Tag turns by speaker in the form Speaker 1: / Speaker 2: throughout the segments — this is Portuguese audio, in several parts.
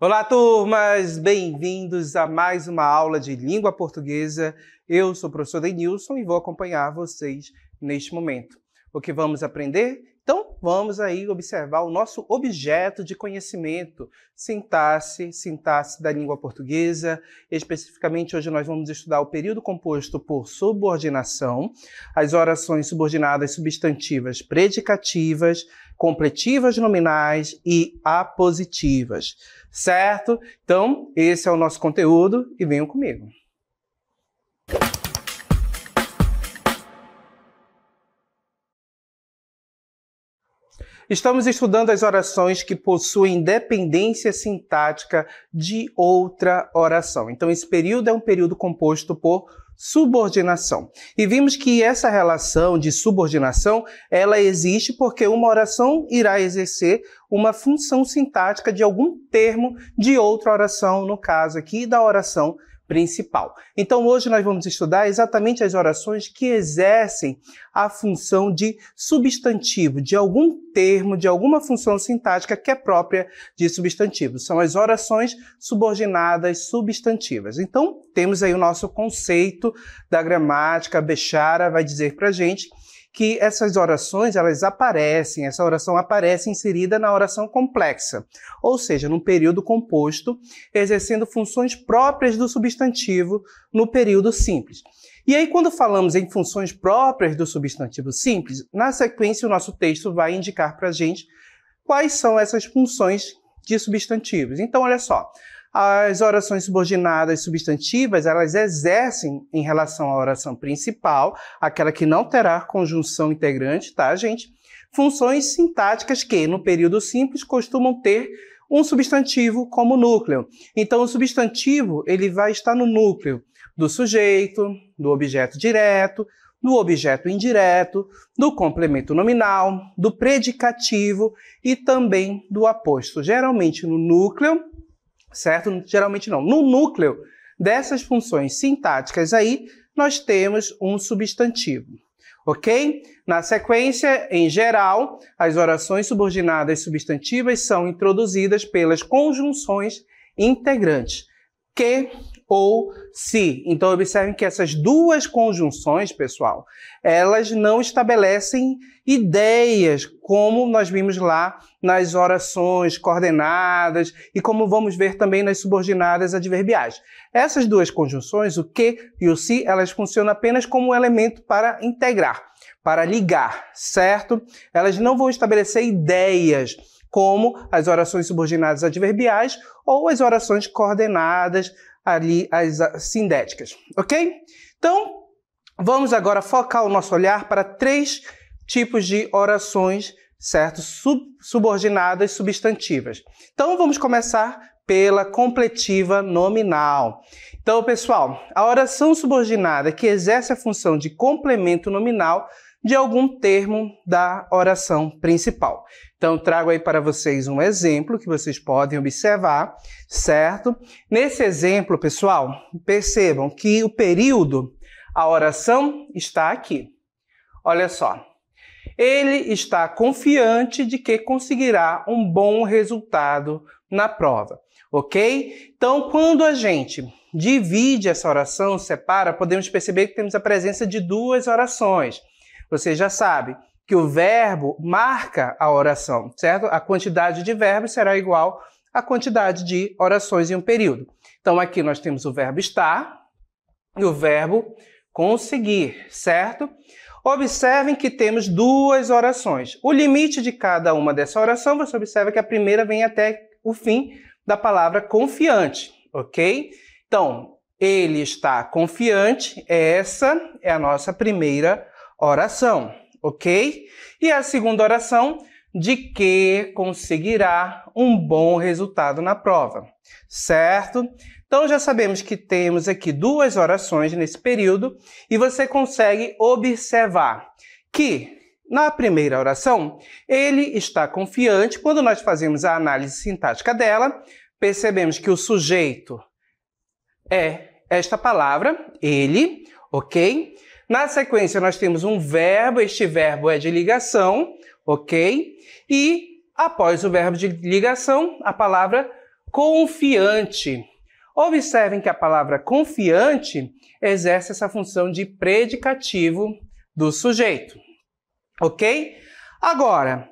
Speaker 1: Olá, turmas! Bem-vindos a mais uma aula de língua portuguesa. Eu sou o professor Denilson e vou acompanhar vocês neste momento. O que vamos aprender então, vamos aí observar o nosso objeto de conhecimento, sintaxe, sintaxe da língua portuguesa. Especificamente, hoje nós vamos estudar o período composto por subordinação, as orações subordinadas substantivas predicativas, completivas nominais e apositivas, certo? Então, esse é o nosso conteúdo e venham comigo. Estamos estudando as orações que possuem dependência sintática de outra oração. Então, esse período é um período composto por subordinação. E vimos que essa relação de subordinação, ela existe porque uma oração irá exercer uma função sintática de algum termo de outra oração, no caso aqui da oração principal. Então hoje nós vamos estudar exatamente as orações que exercem a função de substantivo, de algum termo, de alguma função sintática que é própria de substantivo. São as orações subordinadas substantivas. Então temos aí o nosso conceito da gramática, Bechara vai dizer para gente que essas orações elas aparecem, essa oração aparece inserida na oração complexa, ou seja, num período composto, exercendo funções próprias do substantivo no período simples. E aí, quando falamos em funções próprias do substantivo simples, na sequência o nosso texto vai indicar para a gente quais são essas funções de substantivos. Então, olha só as orações subordinadas substantivas, elas exercem em relação à oração principal, aquela que não terá conjunção integrante, tá, gente? Funções sintáticas que, no período simples, costumam ter um substantivo como núcleo. Então, o substantivo ele vai estar no núcleo do sujeito, do objeto direto, do objeto indireto, do complemento nominal, do predicativo e também do aposto, geralmente no núcleo certo? Geralmente não. No núcleo dessas funções sintáticas aí, nós temos um substantivo, ok? Na sequência, em geral, as orações subordinadas substantivas são introduzidas pelas conjunções integrantes. Que, ou se. Então observem que essas duas conjunções, pessoal, elas não estabelecem ideias, como nós vimos lá nas orações coordenadas e como vamos ver também nas subordinadas adverbiais. Essas duas conjunções, o que e o se, elas funcionam apenas como um elemento para integrar, para ligar, certo? Elas não vão estabelecer ideias como as orações subordinadas adverbiais ou as orações coordenadas ali as ah, sintéticas, ok? Então, vamos agora focar o nosso olhar para três tipos de orações, certo? Sub subordinadas substantivas. Então, vamos começar pela completiva nominal. Então, pessoal, a oração subordinada que exerce a função de complemento nominal de algum termo da oração principal. Então, trago aí para vocês um exemplo que vocês podem observar, certo? Nesse exemplo, pessoal, percebam que o período, a oração está aqui. Olha só. Ele está confiante de que conseguirá um bom resultado na prova, ok? Então, quando a gente divide essa oração, separa, podemos perceber que temos a presença de duas orações. Você já sabe que o verbo marca a oração, certo? A quantidade de verbos será igual à quantidade de orações em um período. Então aqui nós temos o verbo estar e o verbo conseguir, certo? Observem que temos duas orações. O limite de cada uma dessa oração, você observa que a primeira vem até o fim da palavra confiante, ok? Então, ele está confiante, essa é a nossa primeira oração ok? E a segunda oração, de que conseguirá um bom resultado na prova, certo? Então já sabemos que temos aqui duas orações nesse período e você consegue observar que na primeira oração, ele está confiante. Quando nós fazemos a análise sintática dela, percebemos que o sujeito é esta palavra, ele, ok? Na sequência, nós temos um verbo, este verbo é de ligação, ok? E após o verbo de ligação, a palavra confiante. Observem que a palavra confiante exerce essa função de predicativo do sujeito, ok? Agora,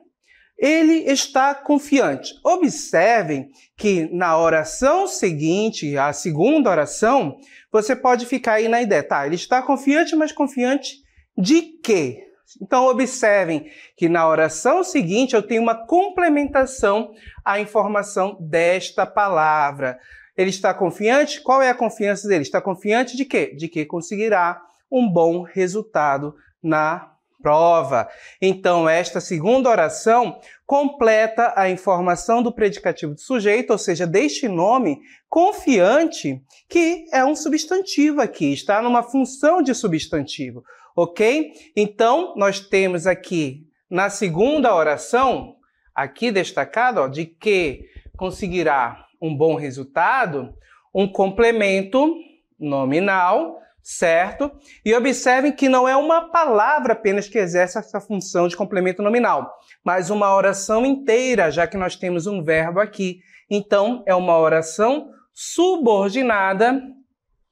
Speaker 1: ele está confiante. Observem que na oração seguinte, a segunda oração, você pode ficar aí na ideia, tá? Ele está confiante, mas confiante de quê? Então, observem que na oração seguinte eu tenho uma complementação à informação desta palavra. Ele está confiante? Qual é a confiança dele? Está confiante de quê? De que conseguirá um bom resultado na prova. Então, esta segunda oração completa a informação do predicativo do sujeito, ou seja, deste nome confiante, que é um substantivo aqui, está numa função de substantivo, ok? Então, nós temos aqui na segunda oração, aqui destacado, ó, de que conseguirá um bom resultado, um complemento nominal certo? E observem que não é uma palavra apenas que exerce essa função de complemento nominal, mas uma oração inteira, já que nós temos um verbo aqui. Então, é uma oração subordinada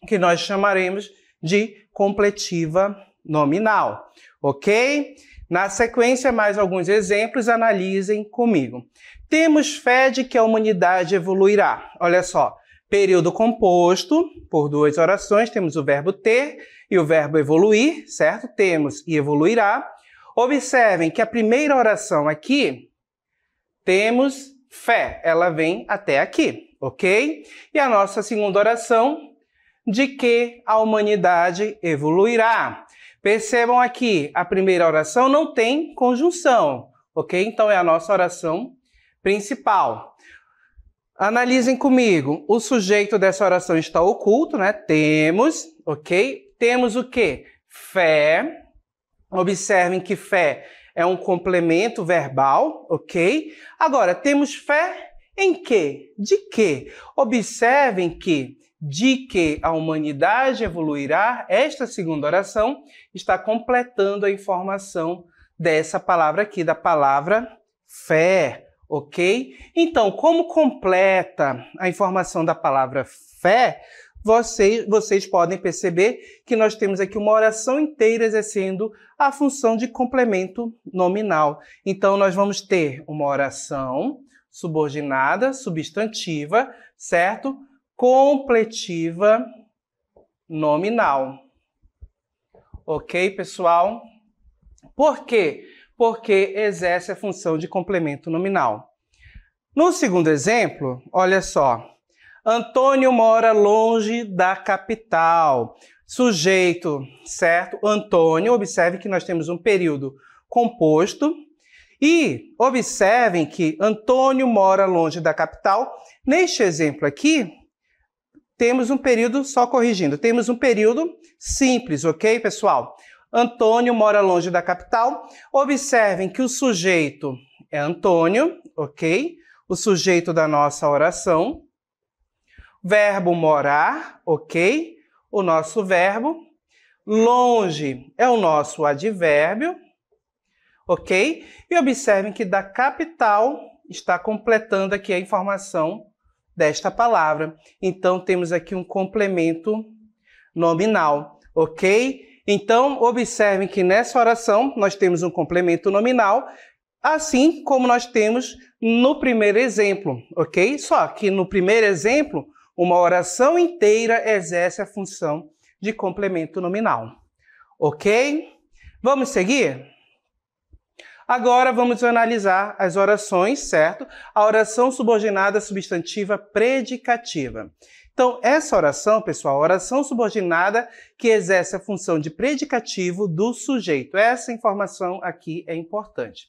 Speaker 1: que nós chamaremos de completiva nominal, ok? Na sequência, mais alguns exemplos, analisem comigo. Temos fé de que a humanidade evoluirá. Olha só, Período composto por duas orações, temos o verbo ter e o verbo evoluir, certo? Temos e evoluirá. Observem que a primeira oração aqui, temos fé, ela vem até aqui, ok? E a nossa segunda oração, de que a humanidade evoluirá. Percebam aqui, a primeira oração não tem conjunção, ok? Então é a nossa oração principal. Analisem comigo. O sujeito dessa oração está oculto, né? Temos, ok? Temos o quê? Fé. Observem que fé é um complemento verbal, ok? Agora, temos fé em quê? De quê? Observem que de que a humanidade evoluirá, esta segunda oração está completando a informação dessa palavra aqui, da palavra fé ok? Então, como completa a informação da palavra fé, vocês, vocês podem perceber que nós temos aqui uma oração inteira exercendo a função de complemento nominal. Então, nós vamos ter uma oração subordinada, substantiva, certo? Completiva nominal. Ok, pessoal? Por quê? porque exerce a função de complemento nominal. No segundo exemplo, olha só. Antônio mora longe da capital. Sujeito, certo? Antônio, observe que nós temos um período composto. E observem que Antônio mora longe da capital. Neste exemplo aqui, temos um período, só corrigindo, temos um período simples, ok, pessoal? Antônio mora longe da capital. Observem que o sujeito é Antônio, ok? O sujeito da nossa oração. Verbo morar, ok? O nosso verbo. Longe é o nosso advérbio, ok? E observem que da capital está completando aqui a informação desta palavra. Então, temos aqui um complemento nominal, ok? Então, observem que nessa oração nós temos um complemento nominal, assim como nós temos no primeiro exemplo, ok? Só que no primeiro exemplo, uma oração inteira exerce a função de complemento nominal, ok? Vamos seguir? Agora vamos analisar as orações, certo? A oração subordinada substantiva predicativa. Então, essa oração, pessoal, oração subordinada que exerce a função de predicativo do sujeito. Essa informação aqui é importante.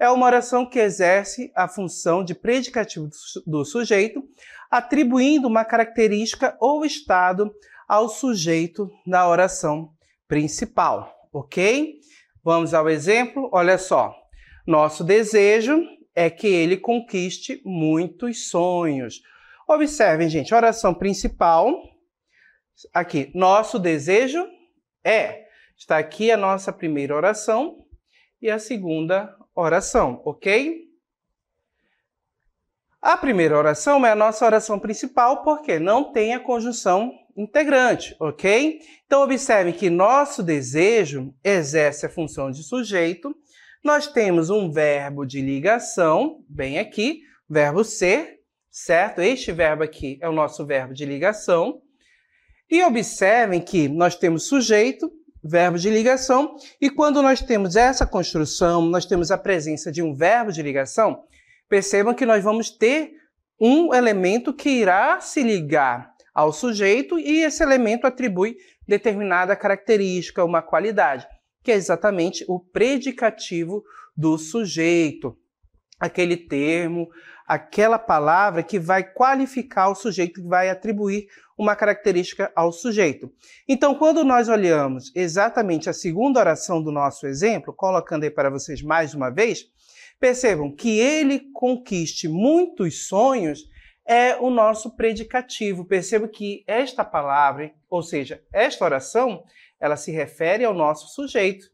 Speaker 1: É uma oração que exerce a função de predicativo do sujeito, atribuindo uma característica ou estado ao sujeito da oração principal, ok? Vamos ao exemplo? Olha só. Nosso desejo é que ele conquiste muitos sonhos Observem, gente, oração principal. Aqui, nosso desejo é. Está aqui a nossa primeira oração e a segunda oração, ok? A primeira oração é a nossa oração principal porque não tem a conjunção integrante, ok? Então, observem que nosso desejo exerce a função de sujeito. Nós temos um verbo de ligação, bem aqui, verbo ser, certo? Este verbo aqui é o nosso verbo de ligação. E observem que nós temos sujeito, verbo de ligação, e quando nós temos essa construção, nós temos a presença de um verbo de ligação, percebam que nós vamos ter um elemento que irá se ligar ao sujeito e esse elemento atribui determinada característica, uma qualidade, que é exatamente o predicativo do sujeito. Aquele termo, aquela palavra que vai qualificar o sujeito, que vai atribuir uma característica ao sujeito. Então, quando nós olhamos exatamente a segunda oração do nosso exemplo, colocando aí para vocês mais uma vez, percebam que ele conquiste muitos sonhos é o nosso predicativo. Percebam que esta palavra, ou seja, esta oração, ela se refere ao nosso sujeito,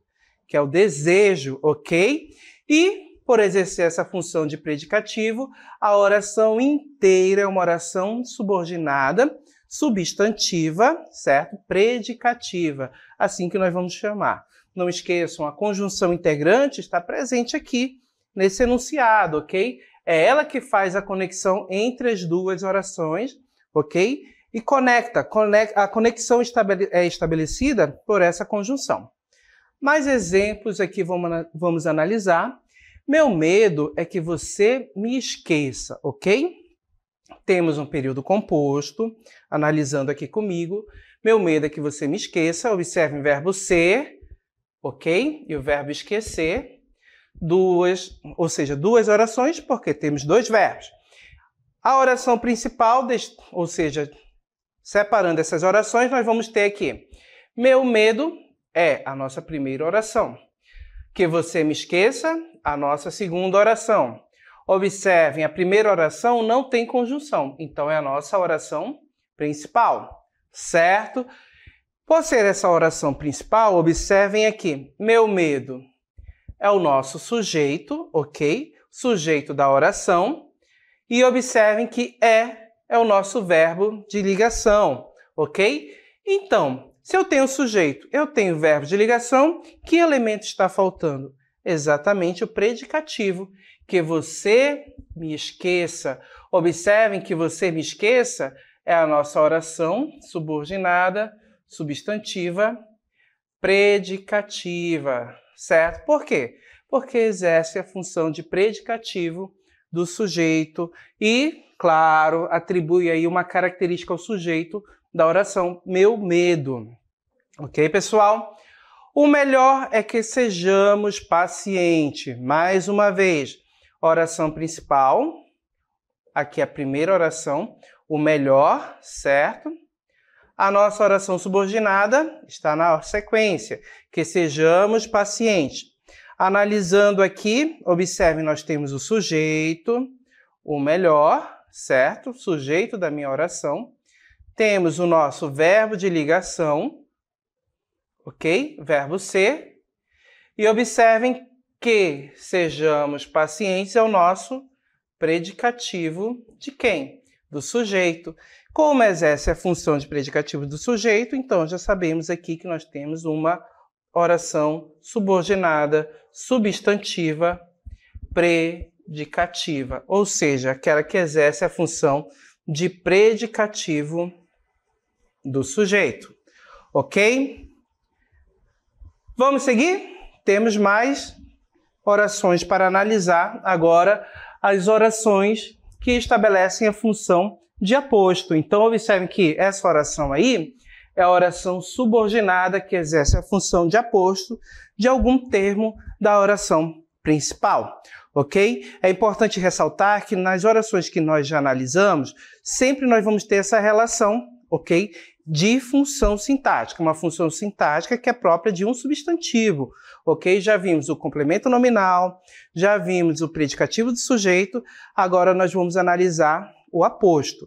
Speaker 1: que é o desejo, ok? E por exercer essa função de predicativo, a oração inteira é uma oração subordinada, substantiva, certo? Predicativa, assim que nós vamos chamar. Não esqueçam, a conjunção integrante está presente aqui nesse enunciado, ok? É ela que faz a conexão entre as duas orações, ok? E conecta, a conexão é estabelecida por essa conjunção. Mais exemplos aqui vamos analisar. Meu medo é que você me esqueça, ok? Temos um período composto, analisando aqui comigo. Meu medo é que você me esqueça. Observe o verbo ser, ok? E o verbo esquecer. Duas, ou seja, duas orações, porque temos dois verbos. A oração principal, ou seja, separando essas orações, nós vamos ter aqui: Meu medo é a nossa primeira oração que você me esqueça, a nossa segunda oração. Observem, a primeira oração não tem conjunção, então é a nossa oração principal, certo? Por ser essa oração principal, observem aqui: meu medo é o nosso sujeito, ok? Sujeito da oração. E observem que é é o nosso verbo de ligação, ok? Então, se eu tenho sujeito, eu tenho verbo de ligação, que elemento está faltando? Exatamente o predicativo. Que você me esqueça. Observem que você me esqueça é a nossa oração subordinada, substantiva, predicativa, certo? Por quê? Porque exerce a função de predicativo do sujeito e, claro, atribui aí uma característica ao sujeito da oração, meu medo. Ok, pessoal? O melhor é que sejamos pacientes. Mais uma vez, oração principal. Aqui é a primeira oração, o melhor, certo? A nossa oração subordinada está na sequência, que sejamos pacientes. Analisando aqui, observe, nós temos o sujeito, o melhor, certo? Sujeito da minha oração temos o nosso verbo de ligação, ok? Verbo ser. E observem que sejamos pacientes é o nosso predicativo de quem? Do sujeito. Como exerce a função de predicativo do sujeito, então já sabemos aqui que nós temos uma oração subordinada, substantiva, predicativa, ou seja, aquela que exerce a função de predicativo do sujeito. Ok? Vamos seguir? Temos mais orações para analisar agora as orações que estabelecem a função de aposto. Então, observem que essa oração aí é a oração subordinada que exerce a função de aposto de algum termo da oração principal, ok? É importante ressaltar que nas orações que nós já analisamos, sempre nós vamos ter essa relação ok? De função sintática, uma função sintática que é própria de um substantivo, ok? Já vimos o complemento nominal, já vimos o predicativo do sujeito, agora nós vamos analisar o aposto.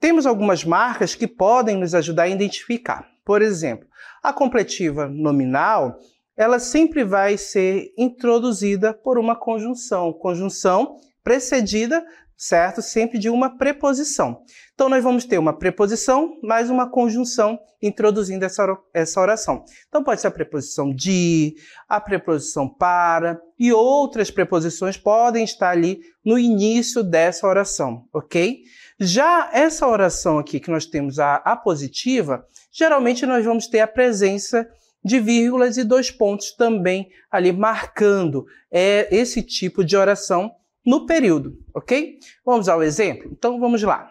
Speaker 1: Temos algumas marcas que podem nos ajudar a identificar. Por exemplo, a completiva nominal, ela sempre vai ser introduzida por uma conjunção, conjunção precedida certo? Sempre de uma preposição. Então, nós vamos ter uma preposição mais uma conjunção introduzindo essa oração. Então, pode ser a preposição de, a preposição para e outras preposições podem estar ali no início dessa oração, ok? Já essa oração aqui que nós temos a apositiva, geralmente nós vamos ter a presença de vírgulas e dois pontos também ali marcando é esse tipo de oração no período, ok? Vamos ao exemplo? Então vamos lá.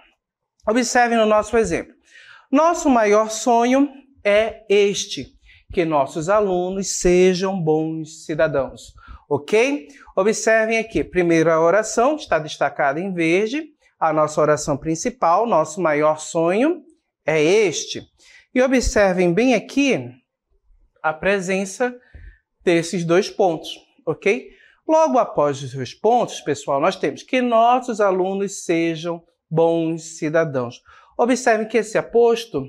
Speaker 1: Observem no nosso exemplo. Nosso maior sonho é este: que nossos alunos sejam bons cidadãos, ok? Observem aqui, primeira oração está destacada em verde, a nossa oração principal, nosso maior sonho é este. E observem bem aqui a presença desses dois pontos, ok? Logo após os seus pontos, pessoal, nós temos que nossos alunos sejam bons cidadãos. Observem que esse aposto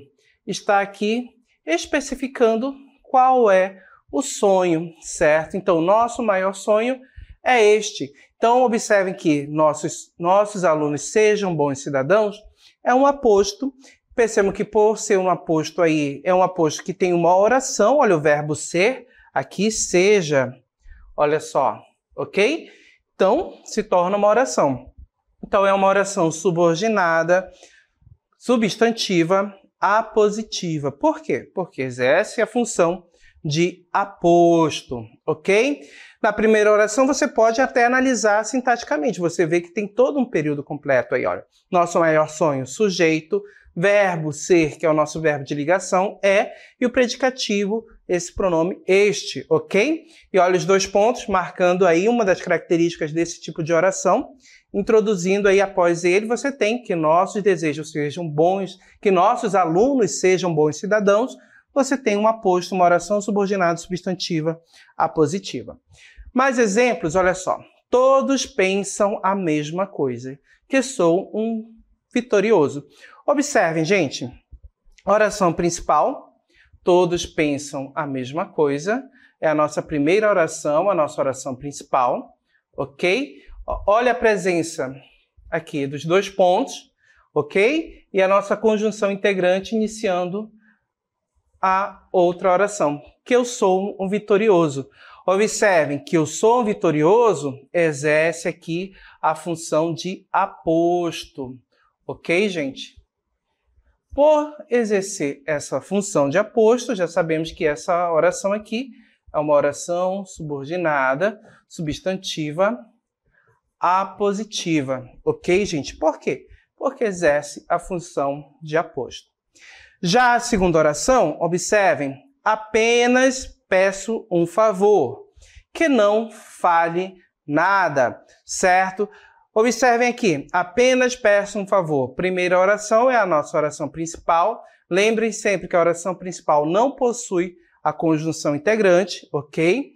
Speaker 1: está aqui especificando qual é o sonho, certo? Então, nosso maior sonho é este. Então, observem que nossos, nossos alunos sejam bons cidadãos é um aposto. Percebam que por ser um aposto aí, é um aposto que tem uma oração, olha o verbo ser, aqui seja, olha só, ok? Então, se torna uma oração. Então, é uma oração subordinada, substantiva, apositiva. Por quê? Porque exerce a função de aposto, ok? Na primeira oração, você pode até analisar sintaticamente. Você vê que tem todo um período completo aí, olha. Nosso maior sonho, sujeito, verbo ser, que é o nosso verbo de ligação, é, e o predicativo esse pronome este, ok? E olha os dois pontos, marcando aí uma das características desse tipo de oração. Introduzindo aí após ele, você tem que nossos desejos sejam bons, que nossos alunos sejam bons cidadãos. Você tem um aposto, uma oração subordinada substantiva apositiva. Mais exemplos, olha só. Todos pensam a mesma coisa, que sou um vitorioso. Observem, gente. Oração principal, todos pensam a mesma coisa. É a nossa primeira oração, a nossa oração principal, ok? Olha a presença aqui dos dois pontos, ok? E a nossa conjunção integrante iniciando a outra oração, que eu sou um vitorioso. Observem que eu sou um vitorioso exerce aqui a função de aposto, ok, gente? Por exercer essa função de aposto, já sabemos que essa oração aqui é uma oração subordinada, substantiva, apositiva. Ok, gente? Por quê? Porque exerce a função de aposto. Já a segunda oração, observem, apenas peço um favor, que não fale nada, certo? Observem aqui, apenas peço um favor. Primeira oração é a nossa oração principal. Lembrem sempre que a oração principal não possui a conjunção integrante, ok?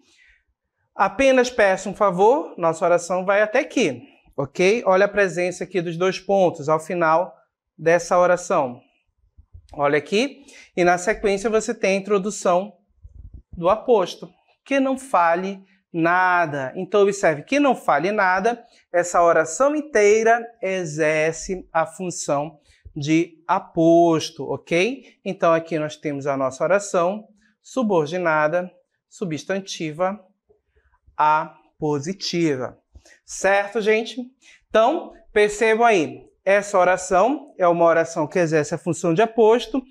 Speaker 1: Apenas peço um favor, nossa oração vai até aqui, ok? Olha a presença aqui dos dois pontos ao final dessa oração. Olha aqui, e na sequência você tem a introdução do aposto. Que não fale nada. Então, observe que não fale nada, essa oração inteira exerce a função de aposto, ok? Então, aqui nós temos a nossa oração subordinada, substantiva, a positiva. Certo, gente? Então, percebam aí, essa oração é uma oração que exerce a função de aposto,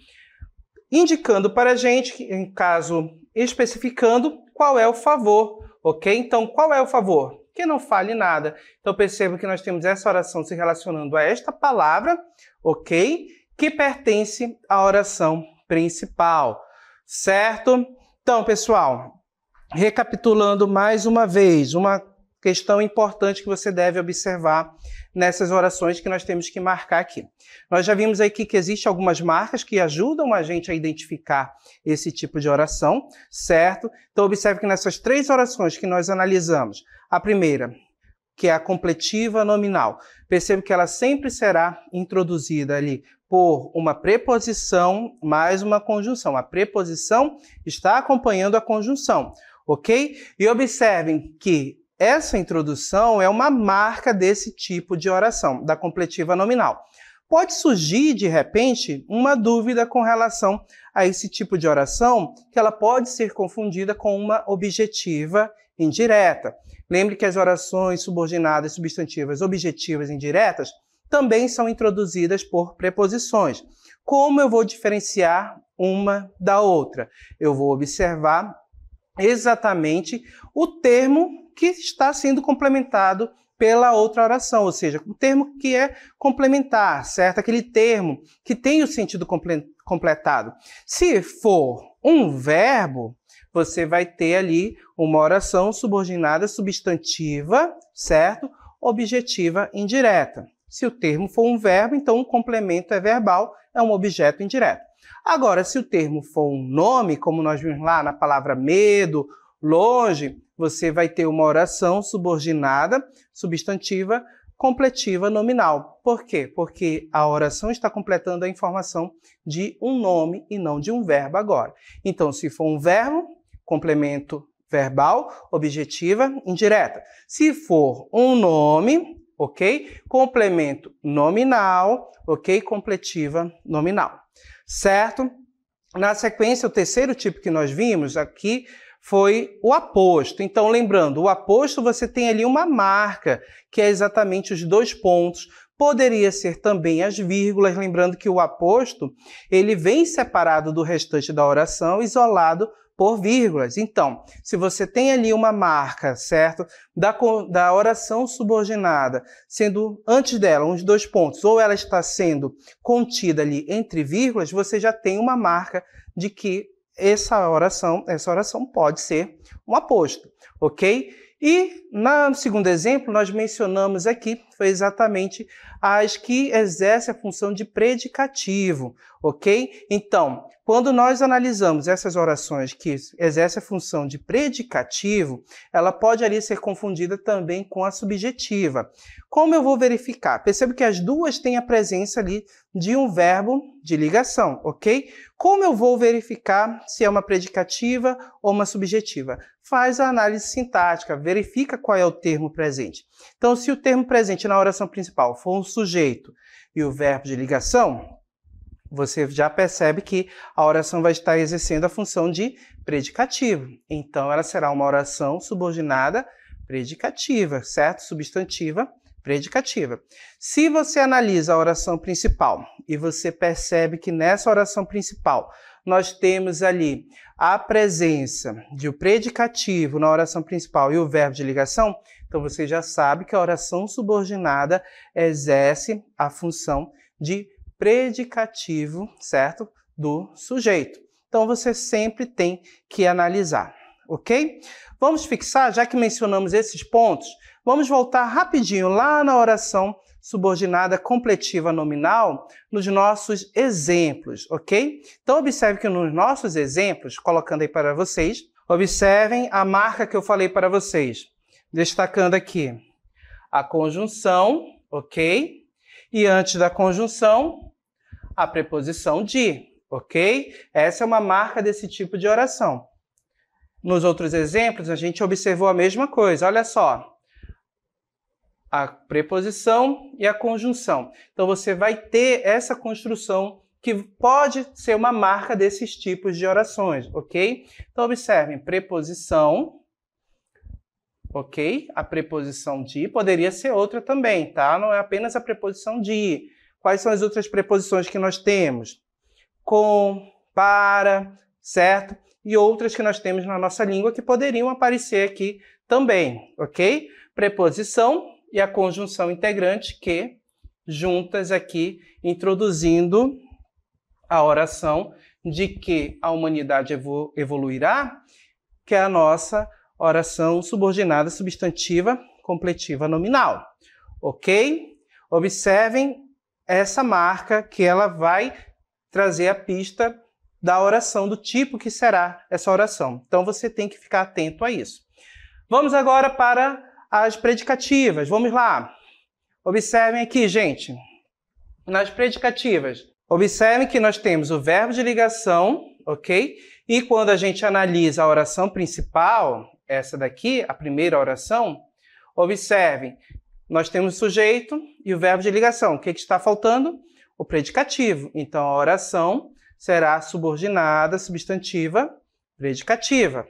Speaker 1: indicando para a gente, em caso especificando, qual é o favor Ok? Então, qual é o favor? Que não fale nada. Então, perceba que nós temos essa oração se relacionando a esta palavra, ok? Que pertence à oração principal, certo? Então, pessoal, recapitulando mais uma vez, uma questão importante que você deve observar nessas orações que nós temos que marcar aqui. Nós já vimos aqui que existem algumas marcas que ajudam a gente a identificar esse tipo de oração, certo? Então, observe que nessas três orações que nós analisamos, a primeira, que é a completiva nominal, percebe que ela sempre será introduzida ali por uma preposição mais uma conjunção. A preposição está acompanhando a conjunção, ok? E observem que essa introdução é uma marca desse tipo de oração, da completiva nominal. Pode surgir, de repente, uma dúvida com relação a esse tipo de oração, que ela pode ser confundida com uma objetiva indireta. Lembre que as orações subordinadas, substantivas, objetivas indiretas também são introduzidas por preposições. Como eu vou diferenciar uma da outra? Eu vou observar exatamente o termo que está sendo complementado pela outra oração, ou seja, um termo que é complementar, certo? Aquele termo que tem o sentido completado. Se for um verbo, você vai ter ali uma oração subordinada substantiva, certo? Objetiva indireta. Se o termo for um verbo, então o um complemento é verbal, é um objeto indireto. Agora, se o termo for um nome, como nós vimos lá na palavra medo, longe, você vai ter uma oração subordinada, substantiva, completiva nominal. Por quê? Porque a oração está completando a informação de um nome e não de um verbo agora. Então, se for um verbo, complemento verbal, objetiva, indireta. Se for um nome, ok? Complemento nominal, ok? Completiva nominal. Certo? Na sequência, o terceiro tipo que nós vimos aqui foi o aposto. Então, lembrando, o aposto você tem ali uma marca, que é exatamente os dois pontos. Poderia ser também as vírgulas, lembrando que o aposto, ele vem separado do restante da oração, isolado por vírgulas. Então, se você tem ali uma marca, certo, da, da oração subordinada, sendo antes dela uns dois pontos, ou ela está sendo contida ali entre vírgulas, você já tem uma marca de que essa oração, essa oração pode ser um aposto, ok? E no segundo exemplo, nós mencionamos aqui, foi exatamente as que exercem a função de predicativo, ok? Então, quando nós analisamos essas orações que exercem a função de predicativo, ela pode ali ser confundida também com a subjetiva. Como eu vou verificar? Percebo que as duas têm a presença ali de um verbo de ligação, ok? Como eu vou verificar se é uma predicativa ou uma subjetiva? faz a análise sintática, verifica qual é o termo presente. Então, se o termo presente na oração principal for um sujeito e o verbo de ligação, você já percebe que a oração vai estar exercendo a função de predicativo. Então, ela será uma oração subordinada predicativa, certo? Substantiva predicativa. Se você analisa a oração principal e você percebe que nessa oração principal nós temos ali a presença de o predicativo na oração principal e o verbo de ligação, então você já sabe que a oração subordinada exerce a função de predicativo, certo? Do sujeito. Então você sempre tem que analisar, ok? Vamos fixar, já que mencionamos esses pontos, vamos voltar rapidinho lá na oração subordinada completiva nominal nos nossos exemplos, ok? Então, observe que nos nossos exemplos, colocando aí para vocês, observem a marca que eu falei para vocês, destacando aqui a conjunção, ok? E antes da conjunção, a preposição de, ok? Essa é uma marca desse tipo de oração. Nos outros exemplos, a gente observou a mesma coisa. Olha só a preposição e a conjunção. Então você vai ter essa construção que pode ser uma marca desses tipos de orações, ok? Então observem, preposição, ok? A preposição de poderia ser outra também, tá? Não é apenas a preposição de. Quais são as outras preposições que nós temos? Com, para, certo? E outras que nós temos na nossa língua que poderiam aparecer aqui também, ok? Preposição, e a conjunção integrante que, juntas aqui, introduzindo a oração de que a humanidade evoluirá, que é a nossa oração subordinada substantiva completiva nominal. Ok? Observem essa marca que ela vai trazer a pista da oração, do tipo que será essa oração. Então você tem que ficar atento a isso. Vamos agora para as predicativas. Vamos lá. Observem aqui, gente. Nas predicativas, observem que nós temos o verbo de ligação, ok? E quando a gente analisa a oração principal, essa daqui, a primeira oração, observem, nós temos o sujeito e o verbo de ligação. O que, que está faltando? O predicativo. Então, a oração será subordinada, substantiva, predicativa.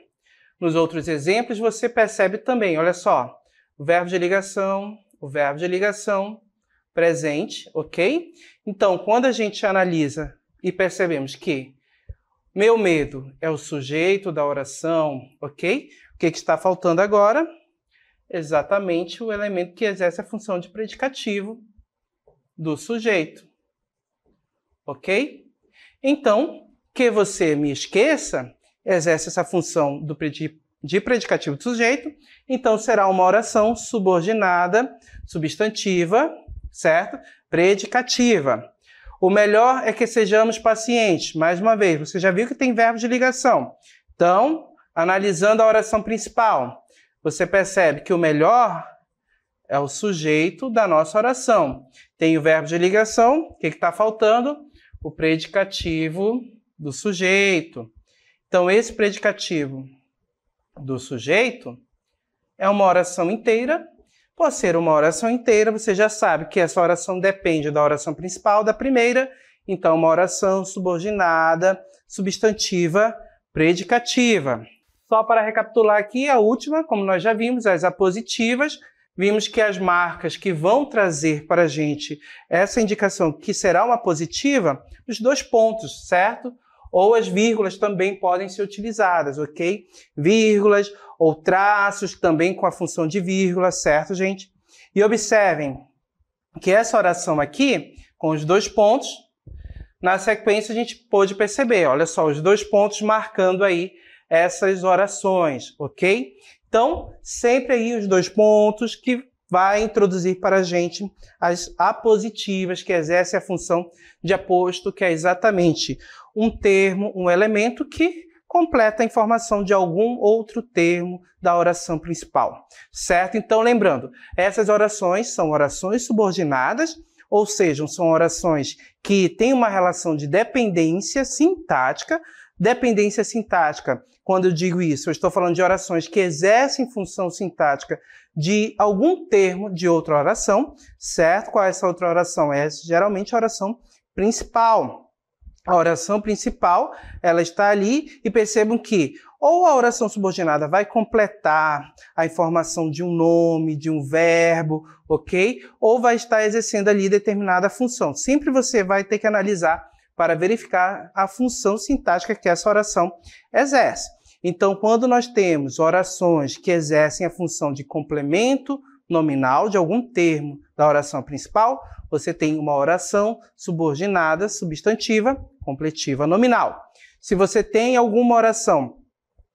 Speaker 1: Nos outros exemplos, você percebe também, olha só, o verbo de ligação, o verbo de ligação, presente, ok? Então, quando a gente analisa e percebemos que meu medo é o sujeito da oração, ok? O que, que está faltando agora? Exatamente o elemento que exerce a função de predicativo do sujeito, ok? Então, que você me esqueça exerce essa função do predicativo de predicativo de sujeito, então será uma oração subordinada, substantiva, certo? Predicativa. O melhor é que sejamos pacientes. Mais uma vez, você já viu que tem verbo de ligação. Então, analisando a oração principal, você percebe que o melhor é o sujeito da nossa oração. Tem o verbo de ligação, o que está faltando? O predicativo do sujeito. Então, esse predicativo do sujeito é uma oração inteira. Por ser uma oração inteira, você já sabe que essa oração depende da oração principal, da primeira. Então, uma oração subordinada, substantiva, predicativa. Só para recapitular aqui, a última, como nós já vimos, as apositivas. Vimos que as marcas que vão trazer para a gente essa indicação que será uma positiva, os dois pontos, certo? ou as vírgulas também podem ser utilizadas, ok? Vírgulas ou traços também com a função de vírgula, certo, gente? E observem que essa oração aqui, com os dois pontos, na sequência a gente pôde perceber, olha só, os dois pontos marcando aí essas orações, ok? Então, sempre aí os dois pontos que vai introduzir para a gente as apositivas que exercem a função de aposto, que é exatamente um termo, um elemento que completa a informação de algum outro termo da oração principal. Certo? Então, lembrando, essas orações são orações subordinadas, ou seja, são orações que têm uma relação de dependência sintática. Dependência sintática, quando eu digo isso, eu estou falando de orações que exercem função sintática de algum termo de outra oração, certo? Qual é essa outra oração? É geralmente a oração principal. A oração principal, ela está ali e percebam que ou a oração subordinada vai completar a informação de um nome, de um verbo, ok? Ou vai estar exercendo ali determinada função. Sempre você vai ter que analisar para verificar a função sintática que essa oração exerce. Então, quando nós temos orações que exercem a função de complemento nominal de algum termo da oração principal, você tem uma oração subordinada, substantiva, completiva nominal. Se você tem alguma oração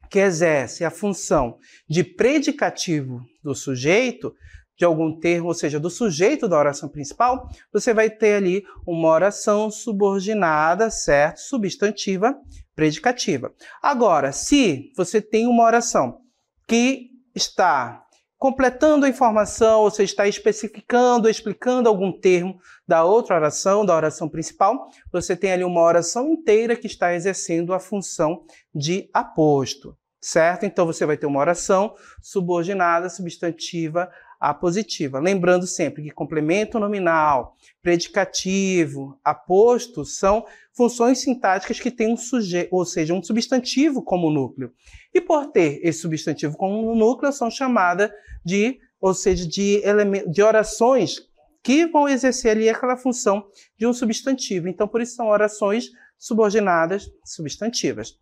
Speaker 1: que exerce a função de predicativo do sujeito, de algum termo, ou seja, do sujeito da oração principal, você vai ter ali uma oração subordinada, certo? Substantiva, predicativa. Agora, se você tem uma oração que está completando a informação, ou seja, está especificando, explicando algum termo da outra oração, da oração principal, você tem ali uma oração inteira que está exercendo a função de aposto, certo? Então você vai ter uma oração subordinada, substantiva, a positiva. Lembrando sempre que complemento nominal, predicativo, aposto são funções sintáticas que têm um sujeito, ou seja, um substantivo como núcleo. E por ter esse substantivo como núcleo, são chamadas de, ou seja, de, de orações que vão exercer ali aquela função de um substantivo. Então, por isso são orações subordinadas substantivas.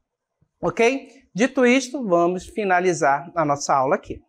Speaker 1: Ok? Dito isto, vamos finalizar a nossa aula aqui.